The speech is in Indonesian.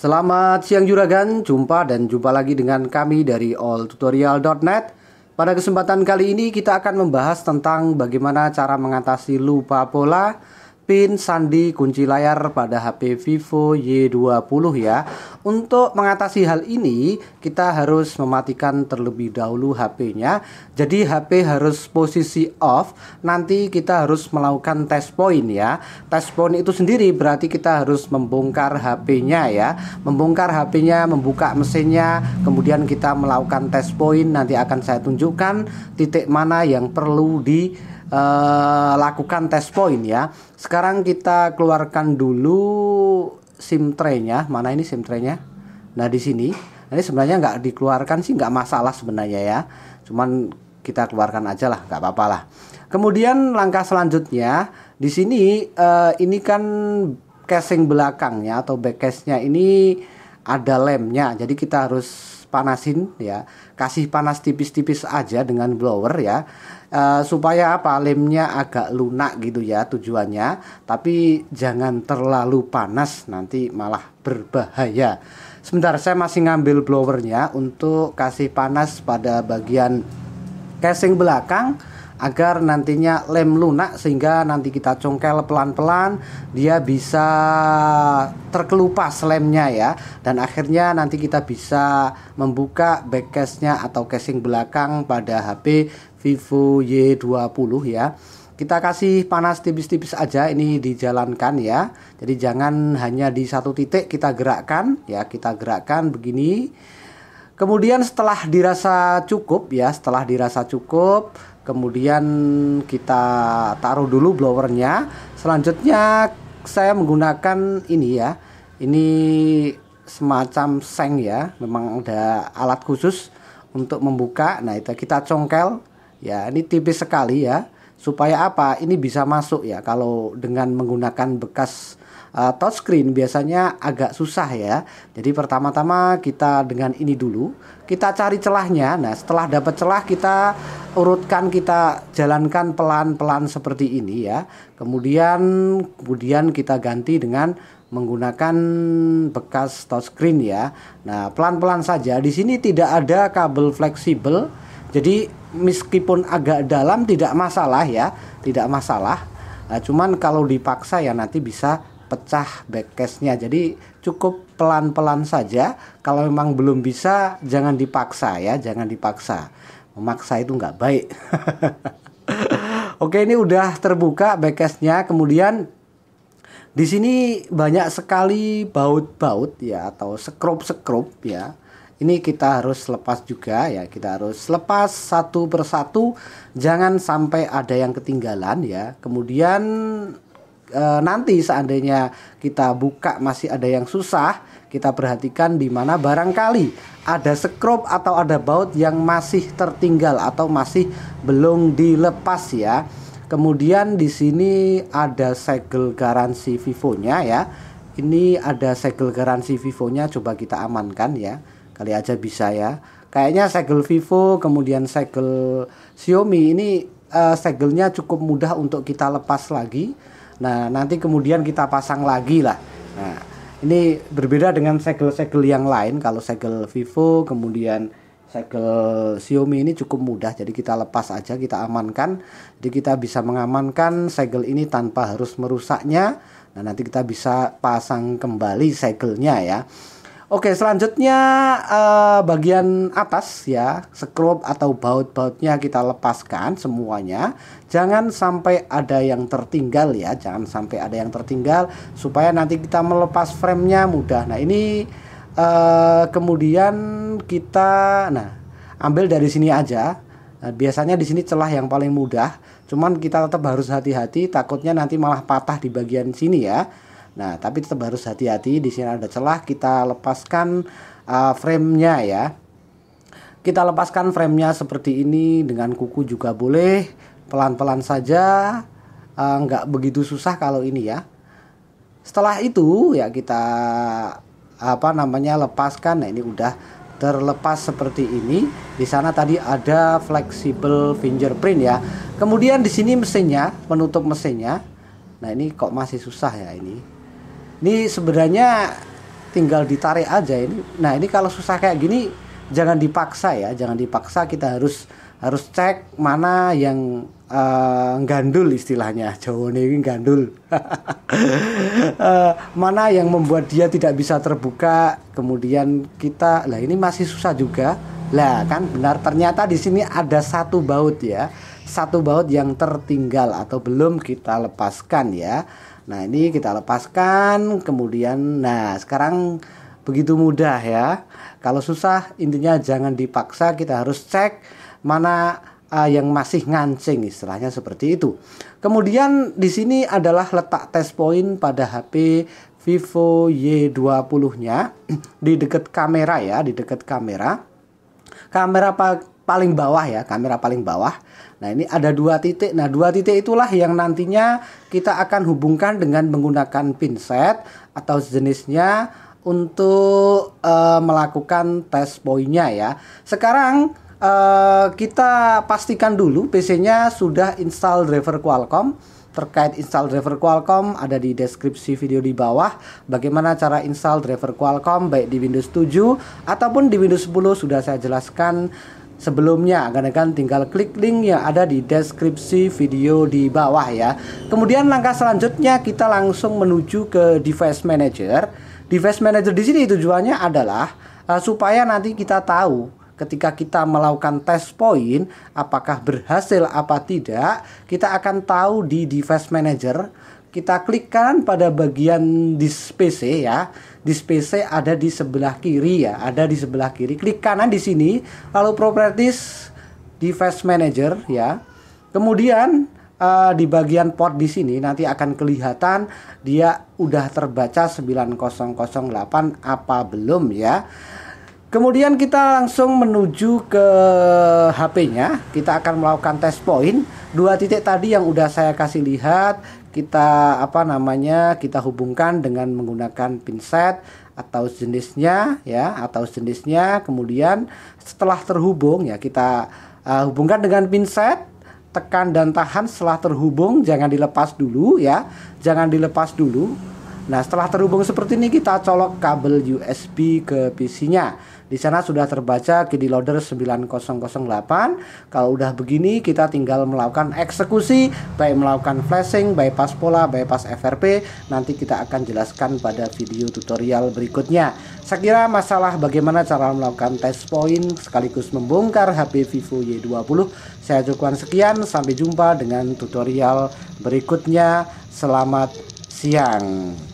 Selamat siang juragan, jumpa dan jumpa lagi dengan kami dari alltutorial.net. Pada kesempatan kali ini kita akan membahas tentang bagaimana cara mengatasi lupa pola pin sandi kunci layar pada HP Vivo Y20 ya. Untuk mengatasi hal ini, kita harus mematikan terlebih dahulu HP-nya. Jadi HP harus posisi off. Nanti kita harus melakukan test point ya. Test point itu sendiri berarti kita harus membongkar HP-nya ya. Membongkar HP-nya, membuka mesinnya, kemudian kita melakukan test point. Nanti akan saya tunjukkan titik mana yang perlu di uh, lakukan test point ya. Sekarang kita keluarkan dulu SIM tray-nya. mana ini SIM traynya nah di sini nah, ini sebenarnya nggak dikeluarkan sih nggak masalah sebenarnya ya cuman kita keluarkan aja lah nggak apa-apa lah kemudian langkah selanjutnya di sini eh, ini kan casing belakangnya atau back case-nya ini ada lemnya jadi kita harus panasin ya kasih panas tipis-tipis aja dengan blower ya Eh, supaya apa lemnya agak lunak gitu ya tujuannya tapi jangan terlalu panas nanti malah berbahaya sebentar saya masih ngambil blowernya untuk kasih panas pada bagian casing belakang agar nantinya lem lunak sehingga nanti kita congkel pelan-pelan dia bisa terkelupas lemnya ya dan akhirnya nanti kita bisa membuka back nya atau casing belakang pada HP Vivo Y20 ya kita kasih panas tipis-tipis aja ini dijalankan ya jadi jangan hanya di satu titik kita gerakkan ya kita gerakkan begini kemudian setelah dirasa cukup ya setelah dirasa cukup kemudian kita taruh dulu blowernya selanjutnya saya menggunakan ini ya ini semacam seng ya memang ada alat khusus untuk membuka nah itu kita congkel Ya, ini tipis sekali ya. Supaya apa? Ini bisa masuk ya kalau dengan menggunakan bekas uh, eh, touchscreen biasanya agak susah ya. Jadi pertama-tama kita dengan ini dulu, kita cari celahnya. Nah, setelah dapat celah kita urutkan kita jalankan pelan-pelan seperti ini ya. Kemudian kemudian kita ganti dengan menggunakan bekas touchscreen ya. Nah, pelan-pelan saja. Di sini tidak ada kabel fleksibel. Jadi meskipun agak dalam tidak masalah ya, tidak masalah. Nah, cuman kalau dipaksa ya nanti bisa pecah backcase-nya. Jadi cukup pelan-pelan saja. Kalau memang belum bisa jangan dipaksa ya, jangan dipaksa. Memaksa itu nggak baik. Oke, ini udah terbuka backcase-nya. Kemudian di sini banyak sekali baut-baut ya atau sekrup-sekrup ya ini kita harus lepas juga ya kita harus lepas satu persatu jangan sampai ada yang ketinggalan ya kemudian e, nanti seandainya kita buka masih ada yang susah kita perhatikan di mana barangkali ada sekrup atau ada baut yang masih tertinggal atau masih belum dilepas ya kemudian di sini ada segel garansi Vivo ya ini ada segel garansi Vivo coba kita amankan ya kali aja bisa ya kayaknya segel Vivo kemudian segel Xiaomi ini uh, segelnya cukup mudah untuk kita lepas lagi nah nanti kemudian kita pasang lagi lah nah ini berbeda dengan segel-segel yang lain kalau segel Vivo kemudian segel Xiaomi ini cukup mudah jadi kita lepas aja kita amankan jadi kita bisa mengamankan segel ini tanpa harus merusaknya nah nanti kita bisa pasang kembali segelnya ya Oke, selanjutnya uh, bagian atas ya, sekrup atau baut-bautnya kita lepaskan semuanya. Jangan sampai ada yang tertinggal ya, jangan sampai ada yang tertinggal supaya nanti kita melepas framenya mudah. Nah ini uh, kemudian kita, nah ambil dari sini aja. Nah, biasanya di sini celah yang paling mudah, cuman kita tetap harus hati-hati, takutnya nanti malah patah di bagian sini ya Nah, tapi tetap harus hati-hati di sini ada celah kita lepaskan uh, frame-nya ya. Kita lepaskan frame-nya seperti ini dengan kuku juga boleh, pelan-pelan saja, uh, nggak begitu susah kalau ini ya. Setelah itu ya kita apa namanya lepaskan. Nah, ini udah terlepas seperti ini. Di sana tadi ada flexible fingerprint ya. Kemudian di sini mesinnya, penutup mesinnya. Nah, ini kok masih susah ya ini ini sebenarnya tinggal ditarik aja ini nah ini kalau susah kayak gini jangan dipaksa ya jangan dipaksa kita harus harus cek mana yang uh, gandul istilahnya Jawa ini gandul uh, mana yang membuat dia tidak bisa terbuka kemudian kita lah ini masih susah juga lah kan benar ternyata di sini ada satu baut ya satu baut yang tertinggal atau belum kita lepaskan ya Nah, ini kita lepaskan kemudian nah, sekarang begitu mudah ya. Kalau susah intinya jangan dipaksa, kita harus cek mana uh, yang masih ngancing istilahnya seperti itu. Kemudian di sini adalah letak test point pada HP Vivo Y20-nya di dekat kamera ya, di dekat kamera. Kamera pak paling bawah ya, kamera paling bawah. Nah, ini ada dua titik. Nah, dua titik itulah yang nantinya kita akan hubungkan dengan menggunakan pinset atau jenisnya untuk uh, melakukan tes poinnya ya. Sekarang uh, kita pastikan dulu PC-nya sudah install driver Qualcomm terkait install driver Qualcomm ada di deskripsi video di bawah bagaimana cara install driver Qualcomm baik di Windows 7 ataupun di Windows 10 sudah saya jelaskan sebelumnya. Akan-akan tinggal klik link yang ada di deskripsi video di bawah ya. Kemudian langkah selanjutnya kita langsung menuju ke device manager. Device manager di sini tujuannya adalah uh, supaya nanti kita tahu ketika kita melakukan tes point apakah berhasil apa tidak, kita akan tahu di device manager. Kita klik kanan pada bagian di PC ya di space ada di sebelah kiri ya, ada di sebelah kiri. Klik kanan di sini, lalu properties device manager ya. Kemudian uh, di bagian port di sini nanti akan kelihatan dia udah terbaca 9008 apa belum ya. Kemudian kita langsung menuju ke HP-nya. Kita akan melakukan tes point Dua titik tadi yang udah saya kasih lihat, kita apa namanya? Kita hubungkan dengan menggunakan pinset atau jenisnya ya, atau jenisnya. Kemudian setelah terhubung ya kita uh, hubungkan dengan pinset tekan dan tahan setelah terhubung jangan dilepas dulu ya jangan dilepas dulu Nah, setelah terhubung seperti ini kita colok kabel USB ke PC-nya. Di sana sudah terbaca KD Loader 9008. Kalau udah begini, kita tinggal melakukan eksekusi, baik melakukan flashing, bypass pola, bypass FRP. Nanti kita akan jelaskan pada video tutorial berikutnya. Saya kira masalah bagaimana cara melakukan test point sekaligus membongkar HP Vivo Y20. Saya cukupkan sekian, sampai jumpa dengan tutorial berikutnya. Selamat siang.